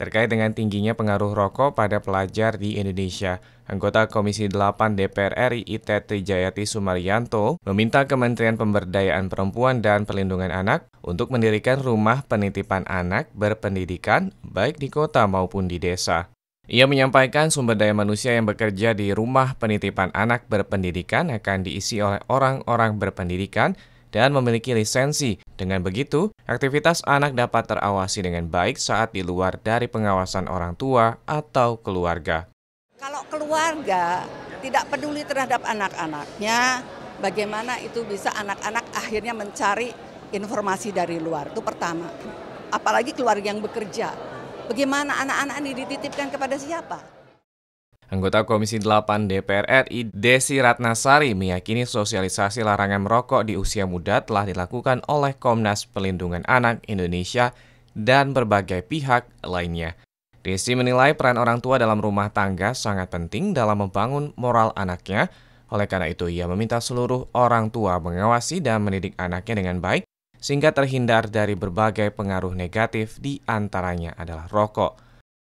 Terkait dengan tingginya pengaruh rokok pada pelajar di Indonesia, anggota Komisi 8 DPR RI ITT Jayati Sumaryanto meminta Kementerian Pemberdayaan Perempuan dan Perlindungan Anak untuk mendirikan rumah penitipan anak berpendidikan baik di kota maupun di desa. Ia menyampaikan sumber daya manusia yang bekerja di rumah penitipan anak berpendidikan akan diisi oleh orang-orang berpendidikan dan memiliki lisensi. Dengan begitu, aktivitas anak dapat terawasi dengan baik saat di luar dari pengawasan orang tua atau keluarga. Kalau keluarga tidak peduli terhadap anak-anaknya, bagaimana itu bisa anak-anak akhirnya mencari informasi dari luar? Itu pertama. Apalagi keluarga yang bekerja Bagaimana anak-anak ini dititipkan kepada siapa? Anggota Komisi 8 DPR RI Desi Ratnasari meyakini sosialisasi larangan merokok di usia muda telah dilakukan oleh Komnas Pelindungan Anak Indonesia dan berbagai pihak lainnya. Desi menilai peran orang tua dalam rumah tangga sangat penting dalam membangun moral anaknya. Oleh karena itu, ia meminta seluruh orang tua mengawasi dan mendidik anaknya dengan baik sehingga terhindar dari berbagai pengaruh negatif di antaranya adalah rokok.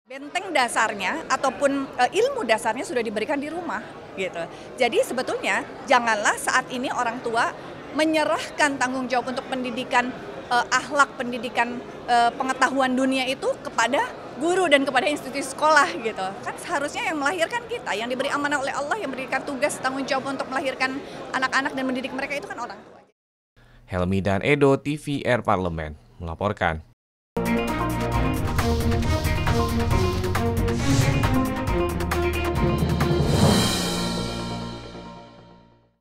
Benteng dasarnya ataupun eh, ilmu dasarnya sudah diberikan di rumah gitu. Jadi sebetulnya janganlah saat ini orang tua menyerahkan tanggung jawab untuk pendidikan eh, ahlak, pendidikan eh, pengetahuan dunia itu kepada guru dan kepada institusi sekolah gitu. Kan seharusnya yang melahirkan kita, yang diberi amanah oleh Allah yang memberikan tugas tanggung jawab untuk melahirkan anak-anak dan mendidik mereka itu kan orang tua. Helmi dan Edo TVR Parlemen melaporkan.